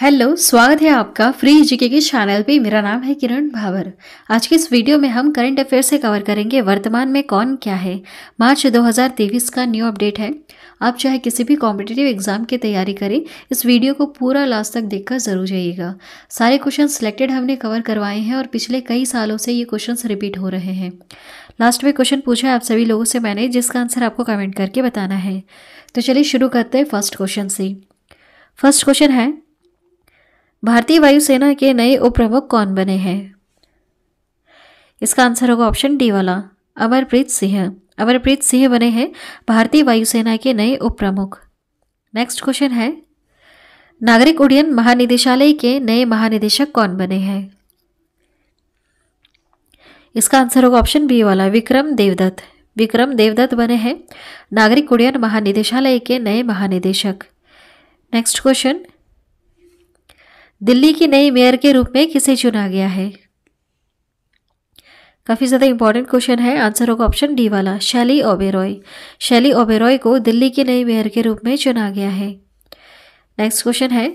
hello स्वागत है आपका फ्री जीके के चैनल पे मेरा नाम है किरण भावर आज के इस वीडियो में हम करंट अफेयर से कवर करेंगे वर्तमान में कौन क्या है मार्च 2023 का न्यू अपडेट है आप चाहे किसी भी कॉम्पिटेटिव एग्जाम की तैयारी करें इस वीडियो को पूरा लास्ट तक देखकर जरूर जाइएगा सारे क्वेश्चन सिलेक्टेड हमने कवर करवाए हैं और पिछले कई सालों से ये क्वेश्चन रिपीट हो रहे हैं लास्ट में क्वेश्चन पूछा है आप सभी लोगों से मैंने जिसका आंसर आपको कमेंट करके बताना है तो चलिए शुरू करते हैं फर्स्ट क्वेश्चन से फर्स्ट क्वेश्चन है भारतीय वायुसेना के नए उप प्रमुख कौन बने हैं इसका आंसर होगा ऑप्शन डी वाला अमरप्रीत सिंह अमरप्रीत सिंह बने हैं भारतीय वायुसेना के नए उप प्रमुख नेक्स्ट क्वेश्चन है नागरिक उड्डयन महानिदेशालय के नए महानिदेशक कौन बने हैं इसका आंसर होगा ऑप्शन बी वाला विक्रम देवदत्त विक्रम देवदत्त बने हैं नागरिक उड्डयन महानिदेशालय के नए महानिदेशक नेक्स्ट क्वेश्चन दिल्ली की नई मेयर के रूप में किसे चुना गया है काफ़ी ज़्यादा इंपॉर्टेंट क्वेश्चन है आंसर होगा ऑप्शन डी वाला शैली ओबेरॉय शैली ओबेरॉय को दिल्ली के नई मेयर के रूप में चुना गया है नेक्स्ट क्वेश्चन है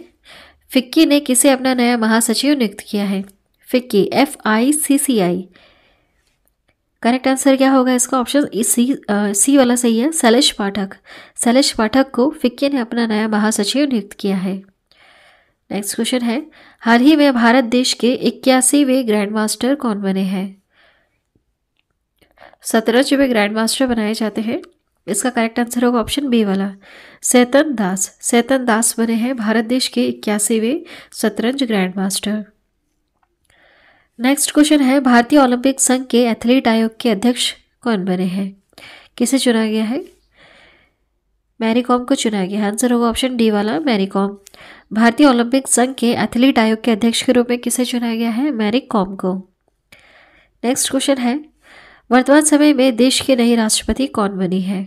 फिक्की ने किसे अपना नया महासचिव नियुक्त किया है FICCI F I C C I correct answer क्या होगा इसका ऑप्शन सी सी वाला सही है शैलेश पाठक शैलेश पाठक को फिक्की ने अपना नया महासचिव नियुक्त किया है नेक्स्ट क्वेश्चन है हाल ही में भारत देश के इक्यासीवे ग्रैंड मास्टर कौन बने हैं सतरजवें ग्रैंड मास्टर बनाए जाते हैं इसका करेक्ट आंसर होगा ऑप्शन बी वाला सैतन दास सैतन दास बने हैं भारत देश के इक्यासीवे शतरंज ग्रैंड मास्टर नेक्स्ट क्वेश्चन है भारतीय ओलंपिक संघ के एथलीट आयोग के अध्यक्ष कौन बने हैं किसे चुना गया है मैरी कॉम को चुना गया आंसर होगा ऑप्शन डी वाला मैरी कॉम भारतीय ओलंपिक संघ के एथलीट आयोग के अध्यक्ष के रूप में किसे चुना गया है मैरी कॉम को नेक्स्ट क्वेश्चन है वर्तमान समय में देश के नए राष्ट्रपति कौन बनी है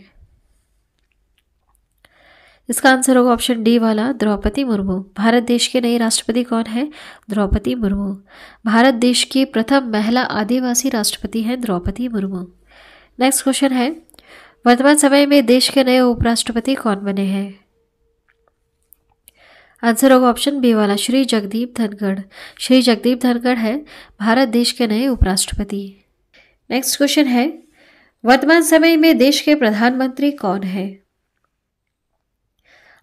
इसका आंसर होगा ऑप्शन डी वाला द्रौपदी मुर्मू भारत देश के नए राष्ट्रपति कौन है द्रौपदी मुर्मू भारत देश की प्रथम महिला आदिवासी राष्ट्रपति हैं द्रौपदी मुर्मू नेक्स्ट क्वेश्चन है वर्तमान समय में देश के नए उपराष्ट्रपति कौन बने हैं आंसर होगा ऑप्शन बी वाला श्री जगदीप धनखड़ श्री जगदीप धनखड़ है भारत देश के नए उपराष्ट्रपति नेक्स्ट क्वेश्चन है वर्तमान समय में देश के प्रधानमंत्री कौन है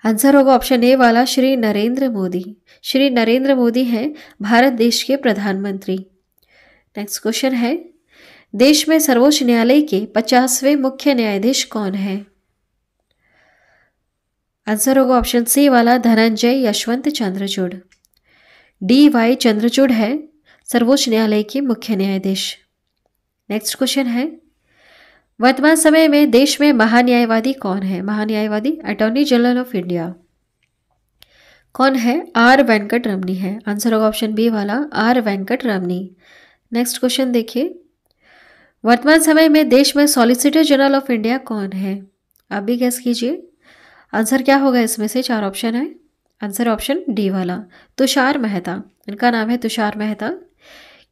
आंसर होगा ऑप्शन ए वाला श्री नरेंद्र मोदी श्री नरेंद्र मोदी हैं भारत देश के प्रधानमंत्री नेक्स्ट क्वेश्चन है देश में सर्वोच्च न्यायालय के पचासवें मुख्य न्यायाधीश कौन है आंसर होगा ऑप्शन सी वाला धनंजय यशवंत चंद्रचूड़ डी वाई चंद्रचूड़ है सर्वोच्च न्यायालय के मुख्य न्यायाधीश नेक्स्ट क्वेश्चन है वर्तमान समय में देश में महान्यायवादी कौन है महान्यायवादी अटॉर्नी जनरल ऑफ इंडिया कौन है आर वेंकट रमनी है आंसर होगा ऑप्शन बी वाला R Venkat Ramani next question देखिए वर्तमान समय में देश में सॉलिसिटर जनरल ऑफ इंडिया कौन है आप भी गैस कीजिए आंसर क्या होगा इसमें से चार ऑप्शन है आंसर ऑप्शन डी वाला तुषार मेहता इनका नाम है तुषार मेहता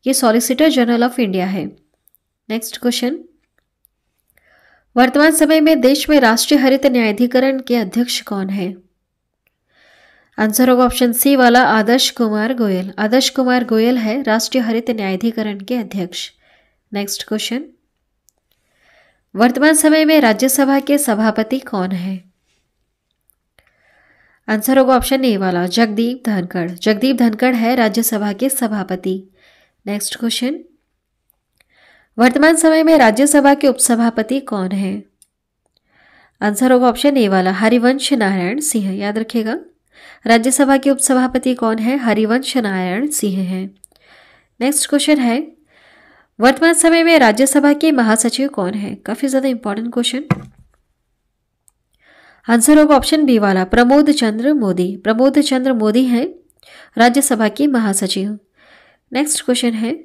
ये सॉलिसिटर जनरल ऑफ इंडिया है नेक्स्ट क्वेश्चन वर्तमान समय में देश में राष्ट्रीय हरित न्यायाधिकरण के अध्यक्ष कौन है आंसर होगा ऑप्शन सी वाला आदर्श कुमार गोयल आदर्श कुमार गोयल है राष्ट्रीय हरित न्यायाधिकरण के अध्यक्ष नेक्स्ट क्वेश्चन वर्तमान समय में राज्यसभा के सभापति कौन है आंसर होगा ऑप्शन ए वाला जगदीप धनखड़ जगदीप धनखड़ है राज्यसभा के सभापति नेक्स्ट क्वेश्चन वर्तमान समय में राज्यसभा के उपसभापति कौन है आंसर होगा ऑप्शन ए वाला हरिवंश नारायण सिंह याद रखिएगा राज्यसभा के उपसभापति कौन है हरिवंश नारायण सिंह हैं नेक्स्ट क्वेश्चन है वर्तमान समय में राज्यसभा के महासचिव कौन है काफी ज्यादा इंपॉर्टेंट क्वेश्चन आंसर होगा ऑप्शन बी वाला प्रमोद चंद्र मोदी प्रमोद चंद्र मोदी है राज्यसभा के महासचिव नेक्स्ट क्वेश्चन है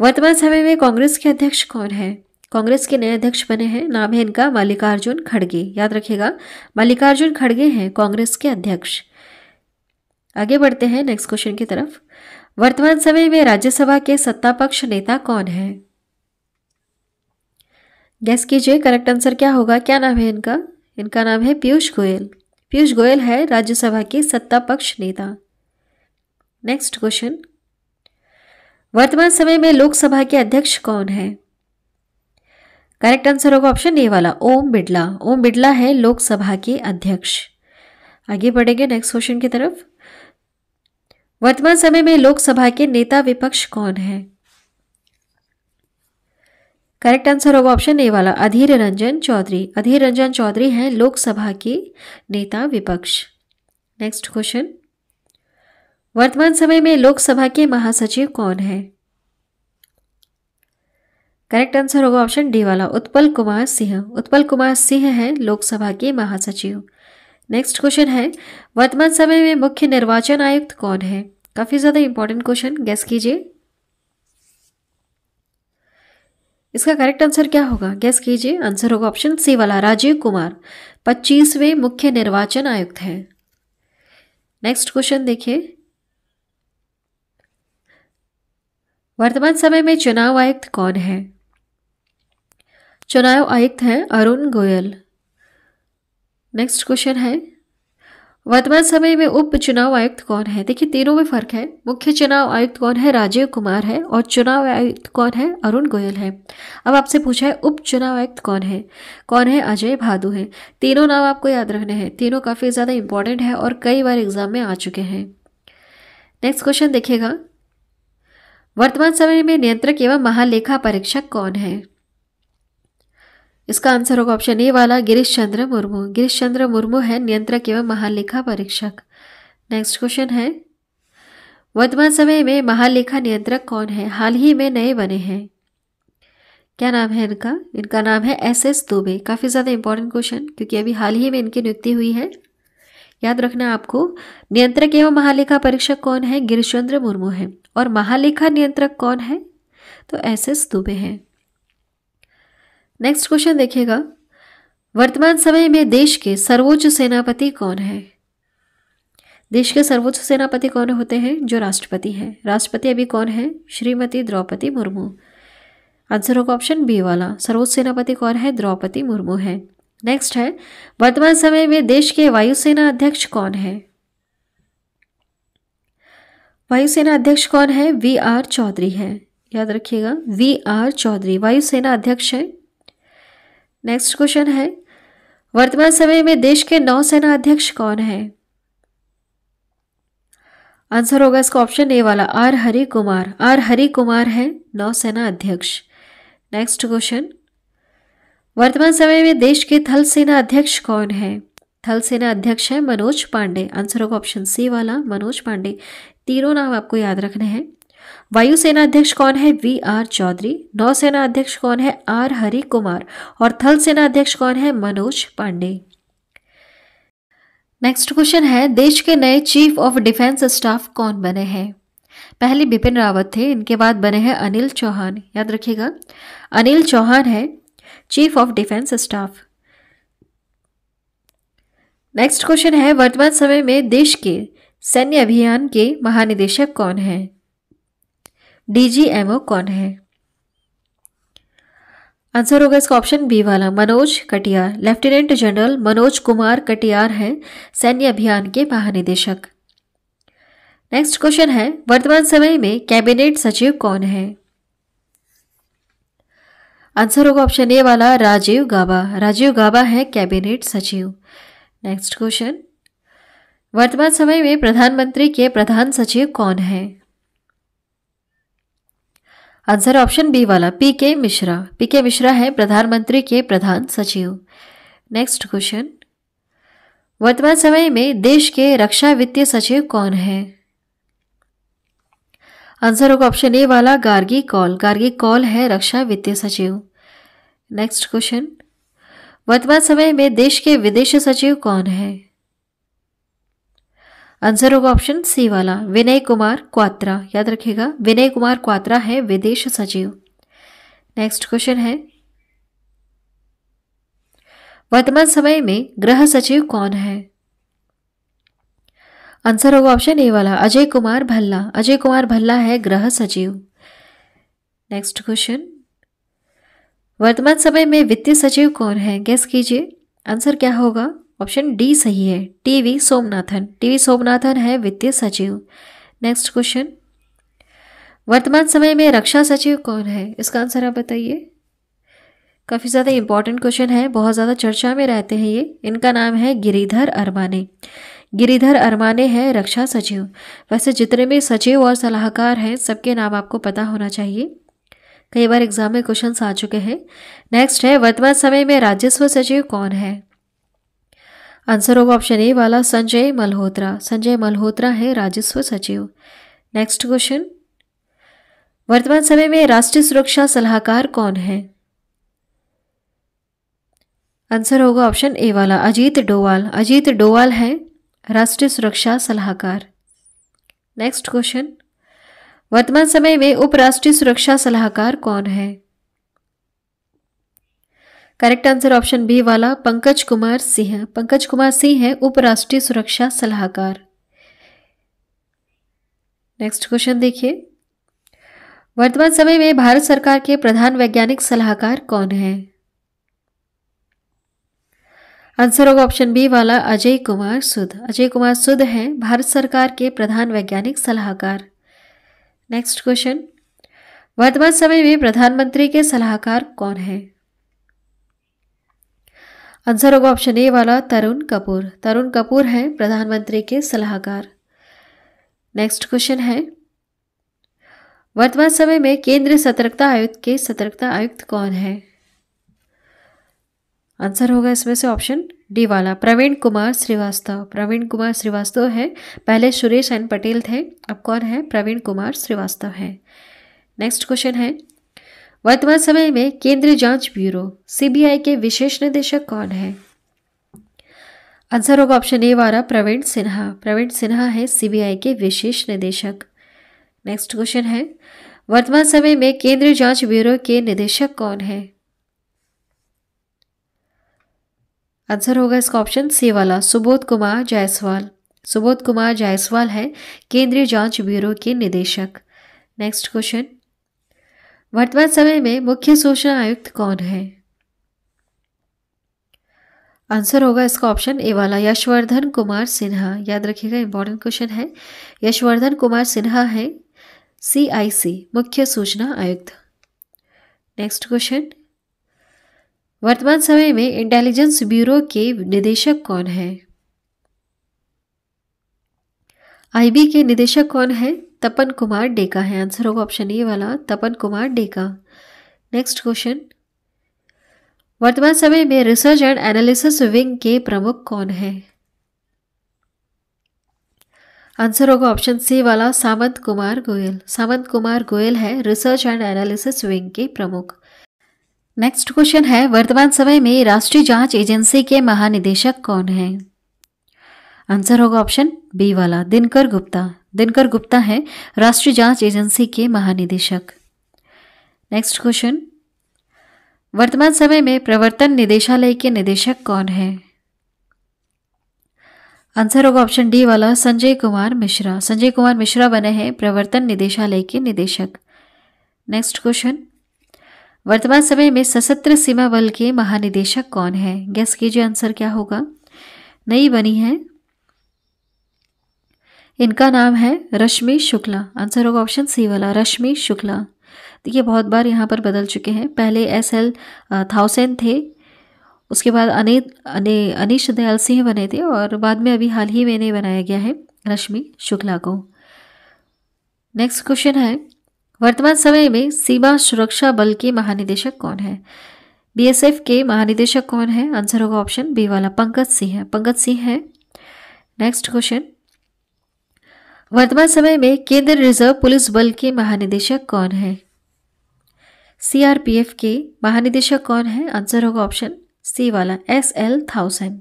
वर्तमान समय में कांग्रेस के अध्यक्ष कौन है कांग्रेस के नए अध्यक्ष बने हैं नाम है इनका मल्लिकार्जुन खड़गे याद रखिएगा मल्लिकार्जुन खड़गे हैं कांग्रेस के अध्यक्ष आगे बढ़ते हैं नेक्स्ट क्वेश्चन की तरफ वर्तमान समय में राज्यसभा के सत्ता पक्ष नेता कौन है गैस कीजिए करेक्ट आंसर क्या होगा क्या नाम है इनका इनका नाम है पीयूष गोयल पीयूष गोयल है राज्यसभा के सत्ता पक्ष नेता नेक्स्ट क्वेश्चन वर्तमान समय में लोकसभा के अध्यक्ष कौन है करेक्ट आंसर होगा ऑप्शन ए वाला ओम बिड़ला ओम बिड़ला है लोकसभा के अध्यक्ष आगे बढ़ेंगे नेक्स्ट क्वेश्चन की तरफ वर्तमान समय में लोकसभा के नेता विपक्ष कौन है करेक्ट आंसर होगा ऑप्शन ए वाला अधीर रंजन चौधरी अधीर रंजन चौधरी हैं लोकसभा के नेता विपक्ष नेक्स्ट क्वेश्चन वर्तमान समय में लोकसभा के महासचिव कौन है करेक्ट आंसर होगा ऑप्शन डी वाला उत्पल कुमार सिंह उत्पल कुमार सिंह हैं लोकसभा के महासचिव नेक्स्ट क्वेश्चन है वर्तमान समय में मुख्य निर्वाचन आयुक्त कौन है काफ़ी ज़्यादा इंपॉर्टेंट क्वेश्चन गैस कीजिए इसका करेक्ट आंसर क्या होगा गैस कीजिए आंसर होगा ऑप्शन सी वाला राजीव कुमार पच्चीसवें मुख्य निर्वाचन आयुक्त हैं नेक्स्ट क्वेश्चन देखिए वर्तमान समय में चुनाव आयुक्त कौन है चुनाव आयुक्त हैं अरुण गोयल नेक्स्ट क्वेश्चन है वर्तमान समय में उप चुनाव आयुक्त कौन है देखिए तीनों में फर्क है मुख्य चुनाव आयुक्त कौन है राजीव कुमार है और चुनाव आयुक्त कौन है अरुण गोयल है अब आपसे पूछा है उप चुनाव आयुक्त कौन है कौन है अजय भादु है तीनों नाम आपको याद रखने हैं तीनों काफ़ी ज़्यादा इंपॉर्टेंट है और कई बार एग्जाम में आ चुके हैं नेक्स्ट क्वेश्चन देखिएगा वर्तमान समय में नियंत्रक एवं महालेखा परीक्षक कौन है इसका आंसर होगा ऑप्शन ए वाला गिरीश चंद्र मुर्मू गिरीश चंद्र मुर्मू है नियंत्रक एवं महालेखा परीक्षक नेक्स्ट क्वेश्चन है वर्तमान समय में महालेखा नियंत्रक कौन है हाल ही में नए बने हैं क्या नाम है इनका इनका नाम है एस एस दुबे काफ़ी ज़्यादा इंपॉर्टेंट क्वेश्चन क्योंकि अभी हाल ही में इनकी नियुक्ति हुई है याद रखना आपको नियंत्रक एवं महालेखा परीक्षक कौन है गिरीश चंद्र मुर्मू है और महालेखा नियंत्रक कौन है तो एस एस दुबे हैं नेक्स्ट क्वेश्चन देखिएगा वर्तमान समय में देश के सर्वोच्च सेनापति कौन है देश के सर्वोच्च सेनापति कौन होते हैं जो राष्ट्रपति हैं राष्ट्रपति अभी कौन है श्रीमती द्रौपदी मुर्मू आंसर होगा ऑप्शन बी वाला सर्वोच्च सेनापति कौन है द्रौपदी मुर्मू है नेक्स्ट है वर्तमान समय में देश के वायुसेना अध्यक्ष कौन है वायुसेना अध्यक्ष कौन है वी आर चौधरी है याद रखिएगा वी आर चौधरी वायुसेना अध्यक्ष है नेक्स्ट क्वेश्चन है वर्तमान समय में देश के नौसेना अध्यक्ष कौन है आंसर होगा इसका ऑप्शन ए वाला आर हरि कुमार आर हरि कुमार है नौसेना अध्यक्ष नेक्स्ट क्वेश्चन वर्तमान समय में देश के थल सेना अध्यक्ष कौन है थल सेना अध्यक्ष है मनोज पांडे आंसर होगा ऑप्शन सी वाला मनोज पांडे तीनों नाम आपको याद रखने हैं वायुसेना अध्यक्ष कौन है वी आर चौधरी नौसेना अध्यक्ष कौन है आर हरि कुमार और थल सेना अध्यक्ष कौन है मनोज पांडे नेक्स्ट क्वेश्चन है देश के नए चीफ ऑफ डिफेंस स्टाफ कौन बने हैं पहले बिपिन रावत थे इनके बाद बने हैं अनिल चौहान याद रखिएगा अनिल चौहान है chief of defence staff next question है वर्तमान समय में देश के सैन्य अभियान के महानिदेशक कौन हैं डीजीएमओ कौन है आंसर होगा इसका ऑप्शन बी वाला मनोज कटियार लेफ्टिनेंट जनरल मनोज कुमार कटियार हैं सैन्य अभियान के महानिदेशक नेक्स्ट क्वेश्चन है वर्तमान समय में कैबिनेट सचिव कौन है आंसर होगा ऑप्शन ए वाला राजीव गाबा राजीव गाबा है कैबिनेट सचिव नेक्स्ट क्वेश्चन वर्तमान समय में प्रधानमंत्री के प्रधान सचिव कौन है आंसर ऑप्शन बी वाला P K Mishra P K Mishra है प्रधानमंत्री के प्रधान सचिव नेक्स्ट क्वेश्चन वर्तमान समय में देश के रक्षा वित्तीय सचिव कौन है आंसर होगा ऑप्शन ए वाला गार्गी कॉल गार्गी कॉल है रक्षा वित्तीय सचिव नेक्स्ट क्वेश्चन वर्तमान समय में देश के विदेश सचिव कौन है आंसर होगा ऑप्शन सी वाला विनय कुमार क्वात्रा याद रखिएगा विनय कुमार क्वात्रा है विदेश सचिव नेक्स्ट क्वेश्चन है वर्तमान समय में गृह सचिव कौन है आंसर होगा ऑप्शन ए वाला अजय कुमार भल्ला अजय कुमार भल्ला है गृह सचिव नेक्स्ट क्वेश्चन वर्तमान समय में वित्तीय सचिव कौन है गैस कीजिए आंसर क्या होगा ऑप्शन डी सही है टीवी सोमनाथन टीवी सोमनाथन है वित्तीय सचिव नेक्स्ट क्वेश्चन वर्तमान समय में रक्षा सचिव कौन है इसका आंसर आप बताइए काफ़ी ज़्यादा इंपॉर्टेंट क्वेश्चन है बहुत ज़्यादा चर्चा में रहते हैं ये इनका नाम है गिरीधर अरमाने गिरिधर अरमाने हैं रक्षा सचिव वैसे जितने भी सचिव और सलाहकार हैं सबके नाम आपको पता होना चाहिए कई बार एग्जाम में क्वेश्चन आ चुके हैं नेक्स्ट है वर्तमान समय में राजस्व सचिव कौन है आंसर होगा ऑप्शन ए वाला संजय मल्होत्रा संजय मल्होत्रा है राजस्व सचिव नेक्स्ट क्वेश्चन वर्तमान समय में राष्ट्रीय सुरक्षा सलाहकार कौन है आंसर होगा ऑप्शन ए वाला अजीत डोवाल अजीत डोवाल है राष्ट्रीय सुरक्षा सलाहकार नेक्स्ट क्वेश्चन वर्तमान समय में उपराष्ट्रीय सुरक्षा सलाहकार कौन है करेक्ट आंसर ऑप्शन बी वाला पंकज कुमार सिंह पंकज कुमार सिंह है उपराष्ट्रीय सुरक्षा सलाहकार नेक्स्ट क्वेश्चन देखिए वर्तमान समय में भारत सरकार के प्रधान वैज्ञानिक सलाहकार कौन है आंसर होगा ऑप्शन बी वाला अजय कुमार सुद अजय कुमार सुद हैं भारत सरकार के प्रधान वैज्ञानिक सलाहकार नेक्स्ट क्वेश्चन वर्तमान समय में प्रधानमंत्री के सलाहकार कौन है आंसर होगा ऑप्शन ए वाला तरुण कपूर तरुण कपूर हैं प्रधानमंत्री के सलाहकार नेक्स्ट क्वेश्चन है वर्तमान समय में केंद्रीय सतर्कता आयुक्त के सतर्कता आयुक्त कौन है आंसर होगा इसमें से ऑप्शन डी वाला प्रवीण कुमार श्रीवास्तव प्रवीण कुमार श्रीवास्तव है पहले सुरेश एन पटेल थे अब कौन है प्रवीण कुमार श्रीवास्तव है नेक्स्ट क्वेश्चन है वर्तमान समय में केंद्रीय जांच ब्यूरो सीबीआई के विशेष निदेशक कौन है आंसर होगा ऑप्शन ए वाला प्रवीण सिन्हा प्रवीण सिन्हा है सीबीआई के विशेष निदेशक नेक्स्ट क्वेश्चन है वर्तमान समय में केंद्रीय जांच ब्यूरो के निदेशक कौन है आंसर होगा इसका ऑप्शन सी वाला सुबोध कुमार जायसवाल सुबोध कुमार जायसवाल है केंद्रीय जांच ब्यूरो के निदेशक नेक्स्ट क्वेश्चन वर्तमान समय में मुख्य सूचना आयुक्त कौन है आंसर होगा इसका ऑप्शन ए वाला यशवर्धन कुमार सिन्हा याद रखिएगा इंपॉर्टेंट क्वेश्चन है यशवर्धन कुमार सिन्हा है सीआईसी मुख्य सूचना आयुक्त नेक्स्ट क्वेश्चन वर्तमान समय में इंटेलिजेंस ब्यूरो के निदेशक कौन है आईबी के निदेशक कौन है तपन कुमार डेका है आंसर होगा ऑप्शन ए वाला तपन कुमार डेका नेक्स्ट क्वेश्चन वर्तमान समय में रिसर्च एंड एनालिसिस विंग के प्रमुख कौन है आंसर होगा ऑप्शन सी वाला सामंत कुमार गोयल सामंत कुमार गोयल है रिसर्च एंड एनालिसिस विंग के प्रमुख नेक्स्ट क्वेश्चन है वर्तमान समय में राष्ट्रीय जांच एजेंसी के महानिदेशक कौन है आंसर होगा ऑप्शन बी वाला दिनकर गुप्ता दिनकर गुप्ता हैं राष्ट्रीय जांच एजेंसी के महानिदेशक नेक्स्ट क्वेश्चन वर्तमान समय में प्रवर्तन निदेशालय के निदेशक कौन है आंसर होगा ऑप्शन डी वाला संजय कुमार मिश्रा संजय कुमार मिश्रा बने हैं प्रवर्तन निदेशालय के निदेशक नेक्स्ट क्वेश्चन वर्तमान समय में सशस्त्र सीमा बल के महानिदेशक कौन है गैस कीजिए आंसर क्या होगा नई बनी है इनका नाम है रश्मि शुक्ला आंसर होगा ऑप्शन सी वाला रश्मि शुक्ला देखिए तो ये बहुत बार यहाँ पर बदल चुके हैं पहले एस एल थाउसेंड थे उसके बाद अने अने अनिश दयाल सिंह बने थे और बाद में अभी हाल ही में इन्हें बनाया गया है रश्मि शुक्ला को नेक्स्ट क्वेश्चन है वर्तमान समय में सीमा सुरक्षा बल के महानिदेशक कौन है बीएसएफ के महानिदेशक कौन है आंसर होगा ऑप्शन बी वाला पंकज सिंह है पंकज सिंह है नेक्स्ट क्वेश्चन वर्तमान समय में केंद्र रिजर्व पुलिस बल के महानिदेशक कौन है सीआरपीएफ के महानिदेशक कौन है आंसर होगा ऑप्शन सी वाला S L Thaosen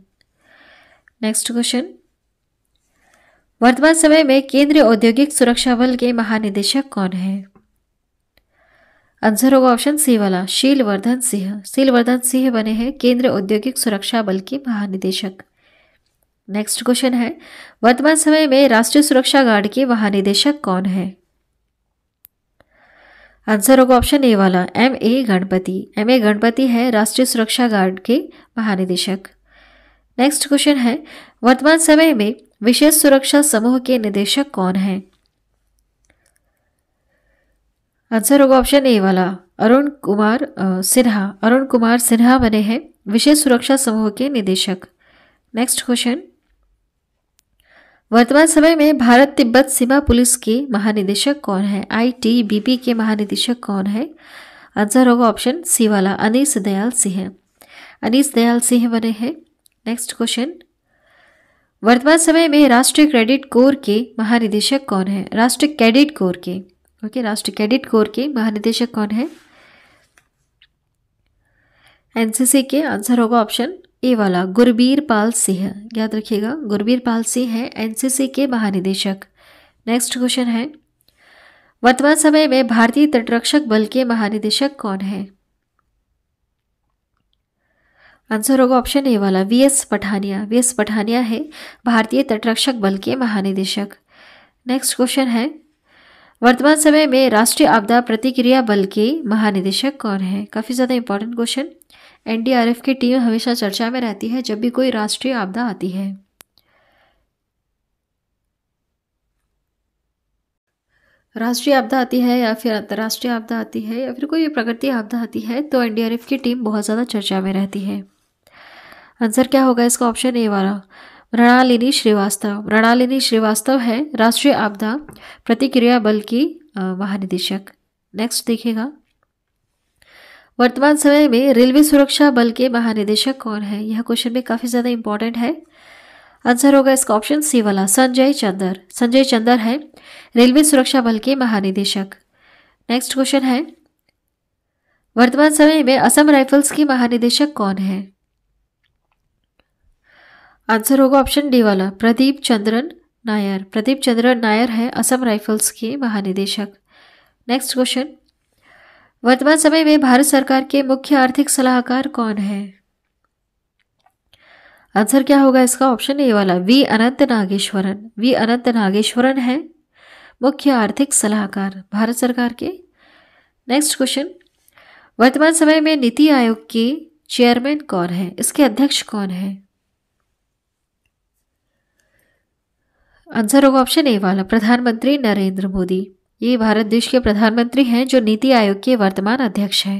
next question वर्तमान समय में केंद्रीय औद्योगिक सुरक्षा बल के महानिदेशक कौन है आंसर होगा ऑप्शन सी वाला शीलवर्धन सिंह शीलवर्धन सिंह बने हैं केंद्रीय औद्योगिक सुरक्षा बल के महानिदेशक नेक्स्ट क्वेश्चन है वर्तमान समय में राष्ट्रीय सुरक्षा गार्ड के महानिदेशक कौन है आंसर होगा ऑप्शन ए वाला M A Ganapathy M A Ganapathy है राष्ट्रीय सुरक्षा गार्ड के महानिदेशक नेक्स्ट क्वेश्चन है वर्तमान समय में विशेष सुरक्षा समूह के निदेशक कौन है आंसर होगा ऑप्शन ए वाला अरुण कुमार सिन्हा अरुण कुमार सिन्हा बने हैं विशेष सुरक्षा समूह के निदेशक नेक्स्ट क्वेश्चन वर्तमान समय में भारत तिब्बत सीमा पुलिस के महानिदेशक कौन है आईटीबीपी के महानिदेशक कौन है आंसर होगा ऑप्शन सी वाला अनिश दयाल सिंह अनिश दयाल सिंह बने हैं नेक्स्ट क्वेश्चन वर्तमान समय में राष्ट्रीय क्रेडिट कोर के महानिदेशक कौन है राष्ट्रीय क्रेडिट कोर के ओके राष्ट्रीय क्रेडिट कोर के महानिदेशक कौन है एनसीसी के आंसर होगा ऑप्शन ए वाला गुरबीर पाल सिंह याद रखिएगा गुरबीर पाल सिंह है एनसीसी के महानिदेशक नेक्स्ट क्वेश्चन है वर्तमान समय में भारतीय तटरक्षक बल के महानिदेशक कौन है आंसर होगा ऑप्शन ए वाला V S Pathania V S Pathania है भारतीय तटरक्षक बल के महानिदेशक नेक्स्ट क्वेश्चन है वर्तमान समय में राष्ट्रीय आपदा प्रतिक्रिया बल के महानिदेशक कौन है काफ़ी ज़्यादा इंपॉर्टेंट क्वेश्चन एनडीआरएफ की टीम हमेशा चर्चा में रहती है जब भी कोई राष्ट्रीय आपदा आती है राष्ट्रीय आपदा आती है या फिर अंतर्राष्ट्रीय आपदा आती है या फिर कोई प्रगति आपदा आती है तो एनडीआरएफ की टीम बहुत ज़्यादा चर्चा में रहती है आंसर क्या होगा इसका ऑप्शन ए वाला मृणालिनी श्रीवास्तव मृणालिनी श्रीवास्तव है राष्ट्रीय आपदा प्रतिक्रिया बल की महानिदेशक नेक्स्ट देखेगा वर्तमान समय में रेलवे सुरक्षा बल के महानिदेशक कौन है यह क्वेश्चन भी काफ़ी ज़्यादा इंपॉर्टेंट है आंसर होगा इसका ऑप्शन सी वाला संजय चंदर संजय चंदर है रेलवे सुरक्षा बल के महानिदेशक नेक्स्ट क्वेश्चन है वर्तमान समय में असम राइफल्स के महानिदेशक कौन है आंसर होगा ऑप्शन डी वाला प्रदीप चंद्रन नायर प्रदीप चंद्रन नायर है असम राइफल्स के महानिदेशक नेक्स्ट क्वेश्चन वर्तमान समय में भारत सरकार के मुख्य आर्थिक सलाहकार कौन है आंसर क्या होगा इसका ऑप्शन ए वाला वी अनंत नागेश्वरन वी अनंत नागेश्वरन है मुख्य आर्थिक सलाहकार भारत सरकार के नेक्स्ट क्वेश्चन वर्तमान समय में नीति आयोग के चेयरमैन कौन है इसके अध्यक्ष कौन है आंसर होगा ऑप्शन ए वाला प्रधानमंत्री नरेंद्र मोदी ये भारत देश के प्रधानमंत्री हैं जो नीति आयोग के वर्तमान अध्यक्ष हैं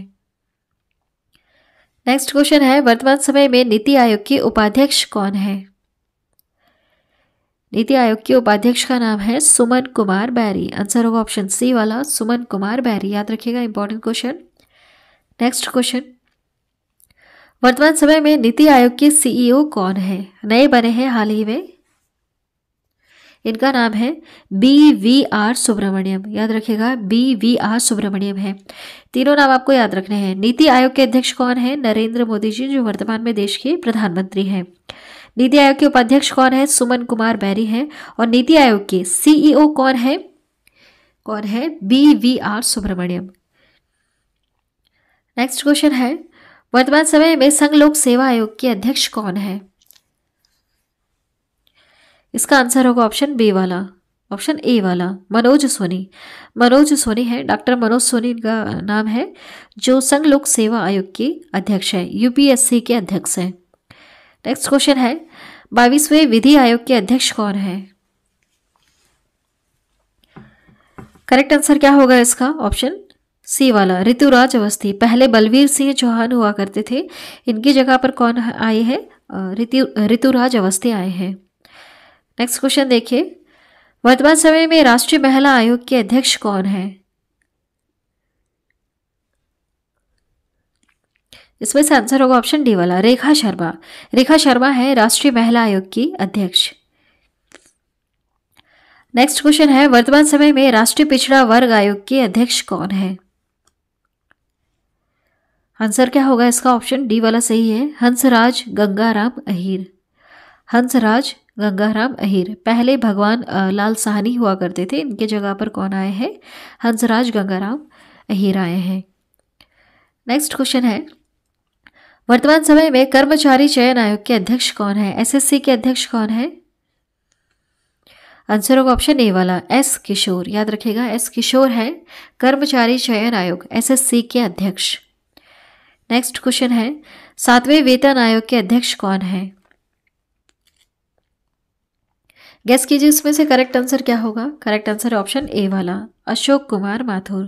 नेक्स्ट क्वेश्चन है वर्तमान समय में नीति आयोग के उपाध्यक्ष कौन है नीति आयोग के उपाध्यक्ष का नाम है सुमन कुमार बैरी आंसर होगा ऑप्शन सी वाला सुमन कुमार बैरी याद रखिएगा इंपॉर्टेंट क्वेश्चन नेक्स्ट क्वेश्चन वर्तमान समय में नीति आयोग के सीईओ e कौन है नए बने हैं हाल ही में इनका नाम है बी वी आर सुब्रमण्यम याद रखिएगा बी वी आर सुब्रमण्यम है तीनों नाम आपको याद रखने हैं नीति आयोग के अध्यक्ष कौन है नरेंद्र मोदी जी जो वर्तमान में देश के प्रधानमंत्री हैं नीति आयोग के उपाध्यक्ष कौन है सुमन कुमार बैरी हैं और नीति आयोग के सीईओ e कौन है कौन है B V R Subrahmanyam next question है वर्तमान समय में संघ लोक सेवा आयोग के अध्यक्ष कौन है इसका आंसर होगा ऑप्शन बी वाला ऑप्शन ए वाला मनोज सोनी मनोज सोनी है डॉक्टर मनोज सोनी इनका नाम है जो संघ लोक सेवा आयोग के अध्यक्ष है यूपीएससी के अध्यक्ष हैं नेक्स्ट क्वेश्चन है बाईसवें विधि आयोग के अध्यक्ष कौन है करेक्ट आंसर क्या होगा इसका ऑप्शन सी वाला ऋतुराज अवस्थी पहले बलवीर सिंह चौहान हुआ करते थे इनकी जगह पर कौन आए हैं ऋतु ऋतुराज अवस्थी आए हैं नेक्स्ट क्वेश्चन देखिए वर्तमान समय में राष्ट्रीय महिला आयोग के अध्यक्ष कौन है इसमें से आंसर होगा ऑप्शन डी वाला रेखा शर्मा रेखा शर्मा है राष्ट्रीय महिला आयोग की अध्यक्ष नेक्स्ट क्वेश्चन है वर्तमान समय में राष्ट्रीय पिछड़ा वर्ग आयोग के अध्यक्ष कौन है आंसर क्या होगा इसका ऑप्शन डी वाला सही है हंसराज गंगाराम अहिर हंसराज गंगाराम अहिर पहले भगवान लाल साहनी हुआ करते थे इनके जगह पर कौन आए हैं हंसराज गंगाराम अहिर आए हैं नेक्स्ट क्वेश्चन है वर्तमान समय में कर्मचारी चयन आयोग के अध्यक्ष कौन है एसएससी के अध्यक्ष कौन है आंसर होगा ऑप्शन ए वाला एस किशोर याद रखेगा एस किशोर है कर्मचारी चयन आयोग एसएससी के अध्यक्ष नेक्स्ट क्वेश्चन है सातवें वेतन आयोग के अध्यक्ष कौन है गैस कीजिए इसमें से करेक्ट आंसर क्या होगा करेक्ट आंसर ऑप्शन ए वाला अशोक कुमार माथुर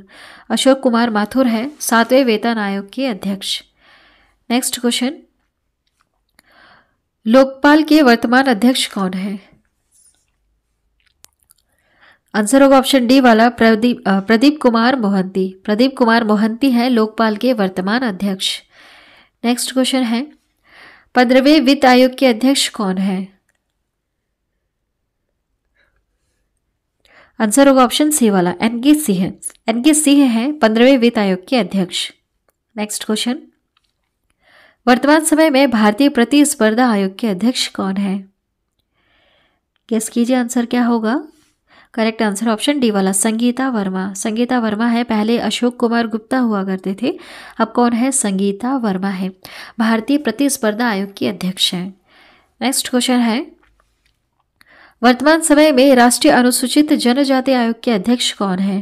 अशोक कुमार माथुर है सातवें वेतन आयोग के अध्यक्ष नेक्स्ट क्वेश्चन लोकपाल के वर्तमान अध्यक्ष कौन है आंसर होगा ऑप्शन डी वाला प्रदीप प्रदीप कुमार मोहंती प्रदीप कुमार मोहंती है लोकपाल के वर्तमान अध्यक्ष नेक्स्ट क्वेश्चन है पंद्रहवें वित्त आयोग के अध्यक्ष कौन है आंसर होगा ऑप्शन सी वाला एन के सिंह एन के सिंह है पंद्रहवें वित्त आयोग के अध्यक्ष नेक्स्ट क्वेश्चन वर्तमान समय में भारतीय प्रतिस्पर्धा आयोग के अध्यक्ष कौन है गेस कीजिए आंसर क्या होगा करेक्ट आंसर ऑप्शन डी वाला संगीता वर्मा संगीता वर्मा है पहले अशोक कुमार गुप्ता हुआ करते थे अब कौन है संगीता वर्मा है भारतीय प्रतिस्पर्धा आयोग की अध्यक्ष है नेक्स्ट क्वेश्चन है वर्तमान समय में राष्ट्रीय अनुसूचित जनजाति आयोग के अध्यक्ष कौन है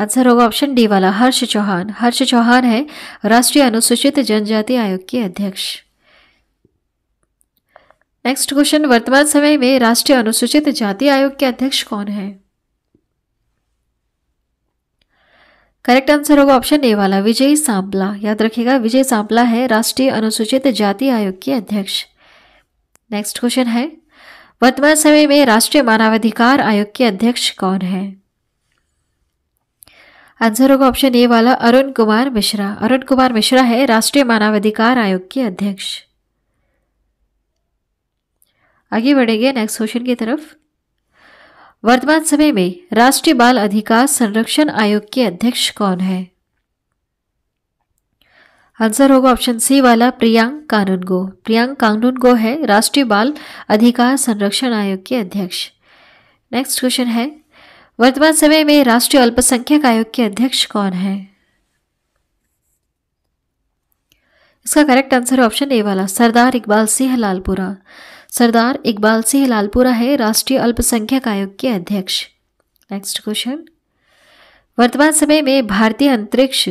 आंसर होगा ऑप्शन डी वाला हर्ष चौहान हर्ष चौहान है राष्ट्रीय अनुसूचित जनजाति आयोग के अध्यक्ष नेक्स्ट क्वेश्चन वर्तमान समय में राष्ट्रीय अनुसूचित जाति आयोग के अध्यक्ष कौन है करेक्ट आंसर होगा ऑप्शन ए वाला विजय सांपला याद रखिएगा विजय सांपला है राष्ट्रीय अनुसूचित जाति आयोग के अध्यक्ष नेक्स्ट क्वेश्चन है वर्तमान समय में राष्ट्रीय मानवाधिकार आयोग के अध्यक्ष कौन है आंसर होगा ऑप्शन ए वाला अरुण कुमार मिश्रा अरुण कुमार मिश्रा है राष्ट्रीय मानवाधिकार आयोग के अध्यक्ष आगे बढ़ेंगे नेक्स्ट क्वेश्चन की तरफ वर्तमान समय में राष्ट्रीय बाल अधिकार संरक्षण आयोग के अध्यक्ष कौन है आंसर होगा ऑप्शन सी वाला प्रियांक कानूनगो प्रियांक कानूनगो है राष्ट्रीय बाल अधिकार संरक्षण आयोग के अध्यक्ष नेक्स्ट क्वेश्चन है वर्तमान समय में राष्ट्रीय अल्पसंख्यक आयोग के अध्यक्ष कौन है इसका करेक्ट आंसर है ऑप्शन ए वाला सरदार इकबाल सिंह लालपुरा सरदार इकबाल सिंह लालपुरा है राष्ट्रीय अल्पसंख्यक आयोग के अध्यक्ष नेक्स्ट क्वेश्चन वर्तमान समय में भारतीय अंतरिक्ष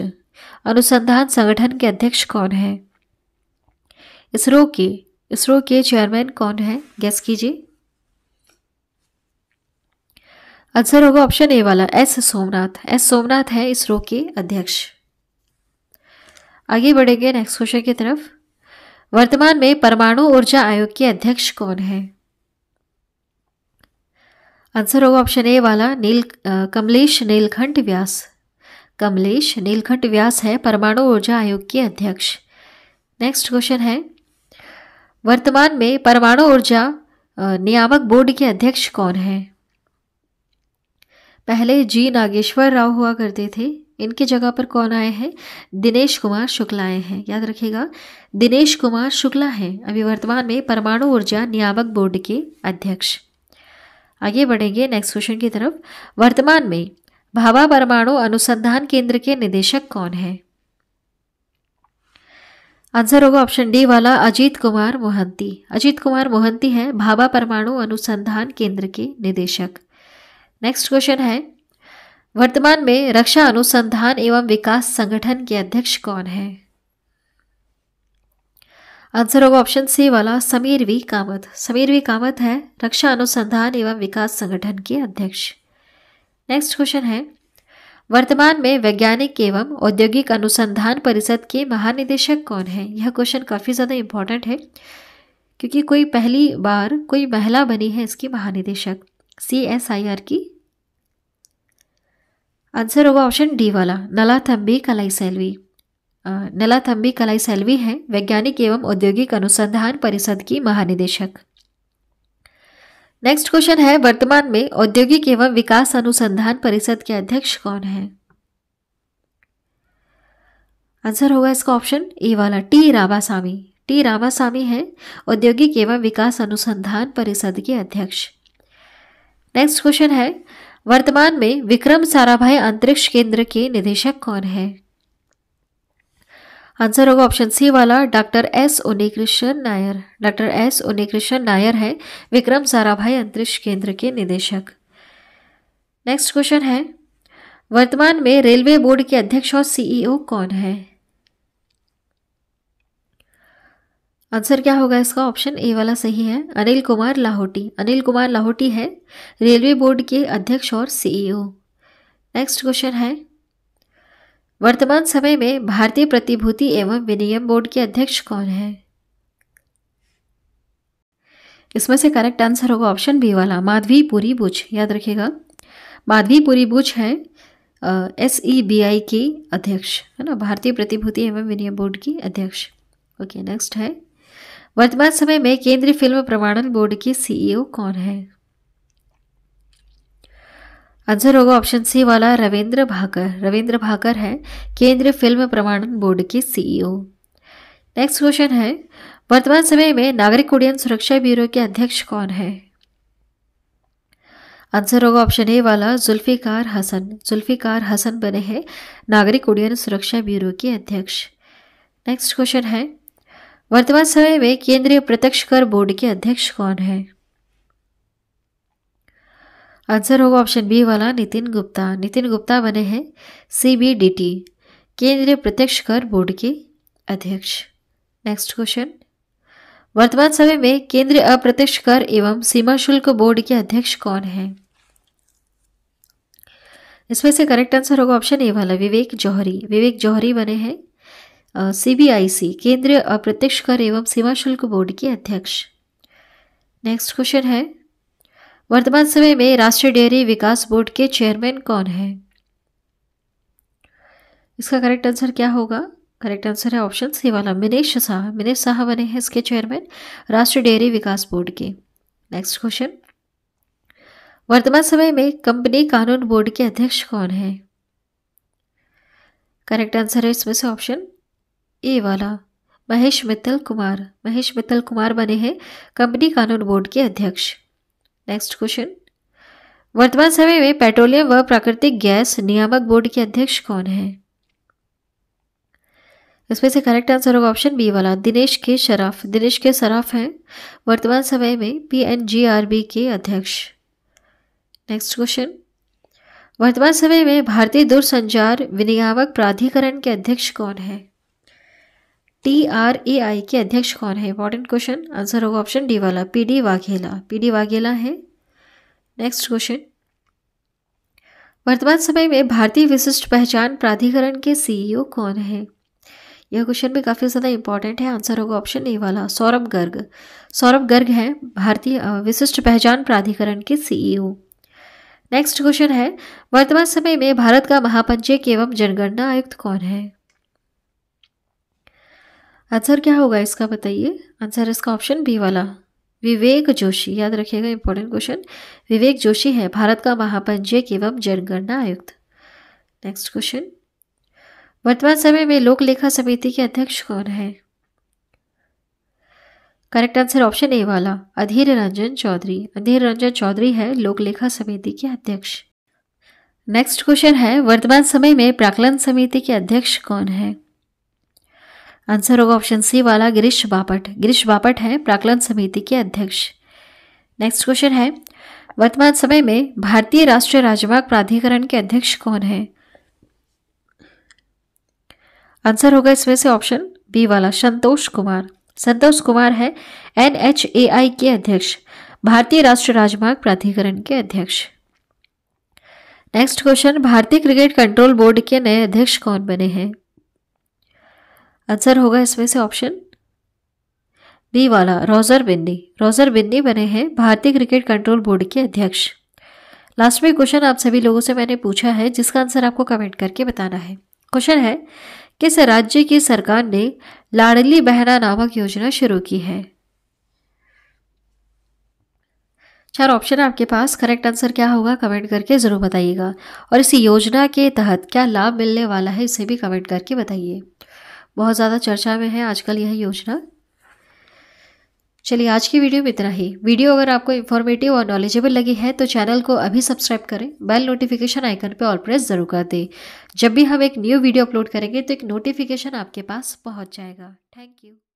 अनुसंधान संगठन के अध्यक्ष कौन है इसरो के इसरो के चेयरमैन कौन है गैस कीजिए आंसर होगा ऑप्शन ए वाला एस सोमनाथ एस सोमनाथ है इसरो के अध्यक्ष आगे बढ़ेंगे नेक्स्ट क्वेश्चन की तरफ वर्तमान में परमाणु ऊर्जा आयोग के अध्यक्ष कौन है आंसर होगा ऑप्शन ए वाला नील कमलेश नीलखंड व्यास कमलेश नीलकंठ व्यास है परमाणु ऊर्जा आयोग के अध्यक्ष नेक्स्ट क्वेश्चन है वर्तमान में परमाणु ऊर्जा नियामक बोर्ड के अध्यक्ष कौन है पहले जी नागेश्वर राव हुआ करते थे इनकी जगह पर कौन आए हैं दिनेश कुमार शुक्ला आए हैं याद रखिएगा दिनेश कुमार शुक्ला हैं अभी वर्तमान में परमाणु ऊर्जा नियामक बोर्ड के अध्यक्ष आगे बढ़ेंगे नेक्स्ट क्वेश्चन की तरफ वर्तमान में भाभा परमाणु अनुसंधान केंद्र के निदेशक कौन है आंसर होगा ऑप्शन डी वाला अजीत कुमार मोहंती अजीत कुमार मोहंती है भाभा परमाणु अनुसंधान केंद्र के निदेशक नेक्स्ट क्वेश्चन है वर्तमान में रक्षा अनुसंधान एवं विकास संगठन के अध्यक्ष कौन है आंसर होगा ऑप्शन सी वाला समीर वी कामत समीर वी कामत है रक्षा अनुसंधान एवं विकास संगठन के अध्यक्ष नेक्स्ट क्वेश्चन है वर्तमान में वैज्ञानिक एवं औद्योगिक अनुसंधान परिषद के महानिदेशक कौन है यह क्वेश्चन काफ़ी ज़्यादा इम्पोर्टेंट है क्योंकि कोई पहली बार कोई महिला बनी है इसकी महानिदेशक सी एस आई आर की आंसर होगा ऑप्शन डी वाला नला थम्बी कलाई सेल्वी नला थम्बी कलाई सेल्वी है वैज्ञानिक एवं औद्योगिक अनुसंधान परिषद की महानिदेशक नेक्स्ट क्वेश्चन है वर्तमान में औद्योगिक एवं विकास अनुसंधान परिषद के अध्यक्ष कौन है आंसर होगा इसका ऑप्शन ए वाला टी रामास्वामी टी रामास्वामी है औद्योगिक एवं विकास अनुसंधान परिषद के अध्यक्ष नेक्स्ट क्वेश्चन है वर्तमान में विक्रम साराभाई अंतरिक्ष केंद्र के निदेशक कौन है आंसर होगा ऑप्शन सी वाला doctor S Unnikrishnan Nair doctor S Unnikrishnan Nair है विक्रम साराभाई अंतरिक्ष केंद्र के निदेशक नेक्स्ट क्वेश्चन है वर्तमान में रेलवे बोर्ड के अध्यक्ष और सीईओ e कौन है आंसर क्या होगा इसका ऑप्शन ए वाला सही है अनिल कुमार लाहौटी अनिल कुमार लाहौटी है रेलवे बोर्ड के अध्यक्ष और सीईओ e नेक्स्ट क्वेश्चन है वर्तमान समय में भारतीय प्रतिभूति एवं विनियम बोर्ड के अध्यक्ष कौन है इसमें से करेक्ट आंसर होगा ऑप्शन बी वाला माधवी पुरी बुच याद रखिएगा माधवी पुरी बुच है एस ई बी आई की अध्यक्ष है ना भारतीय प्रतिभूति एवं विनियम बोर्ड की अध्यक्ष ओके नेक्स्ट है वर्तमान समय में केंद्रीय फिल्म प्रमाणन बोर्ड की सीईओ e कौन है आंसर होगा ऑप्शन सी वाला रविंद्र भाकर रविंद्र भाकर है केंद्रीय फिल्म प्रमाणन बोर्ड के सीईओ नेक्स्ट क्वेश्चन है वर्तमान समय में नागरिक उड्डयन सुरक्षा ब्यूरो के अध्यक्ष कौन है आंसर होगा ऑप्शन ए वाला जुल्फिकार हसन जुल्फिकार हसन बने हैं नागरिक उड्डयन सुरक्षा ब्यूरो के अध्यक्ष नेक्स्ट क्वेश्चन है वर्तमान समय में केंद्रीय प्रत्यक्ष कर बोर्ड के अध्यक्ष कौन है आंसर होगा ऑप्शन बी वाला नितिन गुप्ता नितिन गुप्ता बने हैं सीबीडीटी केंद्रीय प्रत्यक्ष कर बोर्ड के अध्यक्ष नेक्स्ट क्वेश्चन वर्तमान समय में केंद्रीय अप्रत्यक्ष कर एवं सीमा शुल्क बोर्ड के अध्यक्ष कौन है इसमें से करेक्ट आंसर होगा ऑप्शन ए वाला विवेक जौहरी विवेक जौहरी बने हैं सीबीआईसी केंद्रीय अप्रत्यक्ष कर एवं सीमा शुल्क बोर्ड के अध्यक्ष नेक्स्ट क्वेश्चन है वर्तमान समय में राष्ट्रीय डेयरी विकास बोर्ड के चेयरमैन कौन है इसका करेक्ट आंसर क्या होगा करेक्ट आंसर है ऑप्शन सी वाला मिनेश शाह मिनेश शाह बने हैं इसके चेयरमैन राष्ट्रीय डेयरी विकास बोर्ड के नेक्स्ट क्वेश्चन वर्तमान समय में कंपनी कानून बोर्ड के अध्यक्ष कौन है करेक्ट आंसर है इसमें से ऑप्शन ए वाला महेश मित्तल कुमार महेश मित्तल कुमार बने हैं कंपनी कानून बोर्ड के अध्यक्ष नेक्स्ट क्वेश्चन वर्तमान समय में पेट्रोलियम व प्राकृतिक गैस नियामक बोर्ड के अध्यक्ष कौन है इसमें से करेक्ट आंसर होगा ऑप्शन बी वाला दिनेश के शराफ दिनेश के शराफ हैं वर्तमान समय में पीएनजीआरबी के अध्यक्ष नेक्स्ट क्वेश्चन वर्तमान समय में भारतीय दूरसंचार विनियामक प्राधिकरण के अध्यक्ष कौन है टी आर ए आई के अध्यक्ष कौन है इंपॉर्टेंट क्वेश्चन आंसर होगा ऑप्शन डी वाला P D Vaghela P D Vaghela है नेक्स्ट क्वेश्चन वर्तमान समय में भारतीय विशिष्ट पहचान प्राधिकरण के सीईओ e कौन है यह क्वेश्चन भी काफ़ी ज़्यादा इंपॉर्टेंट है आंसर होगा ऑप्शन ए वाला सौरभ गर्ग सौरभ गर्ग है भारतीय विशिष्ट पहचान प्राधिकरण के सीईओ नेक्स्ट क्वेश्चन है वर्तमान समय में भारत का महापंचक एवं जनगणना आयुक्त कौन है आंसर क्या होगा इसका बताइए आंसर इसका ऑप्शन बी वाला विवेक जोशी याद रखिएगा इंपॉर्टेंट क्वेश्चन विवेक जोशी है भारत का महापंजीयक एवं जनगणना आयुक्त नेक्स्ट क्वेश्चन वर्तमान समय में लोक लेखा समिति के अध्यक्ष कौन है करेक्ट आंसर ऑप्शन ए वाला अधीर रंजन चौधरी अधीर रंजन चौधरी है लोक लेखा समिति के अध्यक्ष नेक्स्ट क्वेश्चन है वर्तमान समय में प्राकलन समिति के अध्यक्ष कौन है आंसर होगा ऑप्शन सी वाला गिरीश बापट गिरीश बापट है प्राकलन समिति के अध्यक्ष नेक्स्ट क्वेश्चन है वर्तमान समय में भारतीय राष्ट्रीय राजमार्ग प्राधिकरण के अध्यक्ष कौन है आंसर होगा इसमें से ऑप्शन बी वाला संतोष कुमार संतोष कुमार है एन एच ए आई के अध्यक्ष भारतीय राष्ट्रीय राजमार्ग प्राधिकरण के अध्यक्ष नेक्स्ट क्वेश्चन भारतीय क्रिकेट कंट्रोल बोर्ड के नए अध्यक्ष कौन बने हैं आंसर होगा इसमें से ऑप्शन बी वाला रोजर बिन्नी रोजर बिन्नी बने हैं भारतीय क्रिकेट कंट्रोल बोर्ड के अध्यक्ष लास्ट में क्वेश्चन आप सभी लोगों से मैंने पूछा है जिसका आंसर आपको कमेंट करके बताना है क्वेश्चन है किस राज्य की सरकार ने लाडली बहना नामक योजना शुरू की है चार ऑप्शन आपके पास करेक्ट आंसर क्या होगा कमेंट करके ज़रूर बताइएगा और इस योजना के तहत क्या लाभ मिलने वाला है इसे भी कमेंट करके बताइए बहुत ज़्यादा चर्चा में है आजकल यह योजना चलिए आज की वीडियो में इतना ही वीडियो अगर आपको इन्फॉर्मेटिव और नॉलेजेबल लगी है तो चैनल को अभी सब्सक्राइब करें बेल नोटिफिकेशन आइकन पर ऑल प्रेस ज़रूर कर दें जब भी हम एक न्यू वीडियो अपलोड करेंगे तो एक नोटिफिकेशन आपके पास पहुंच जाएगा थैंक यू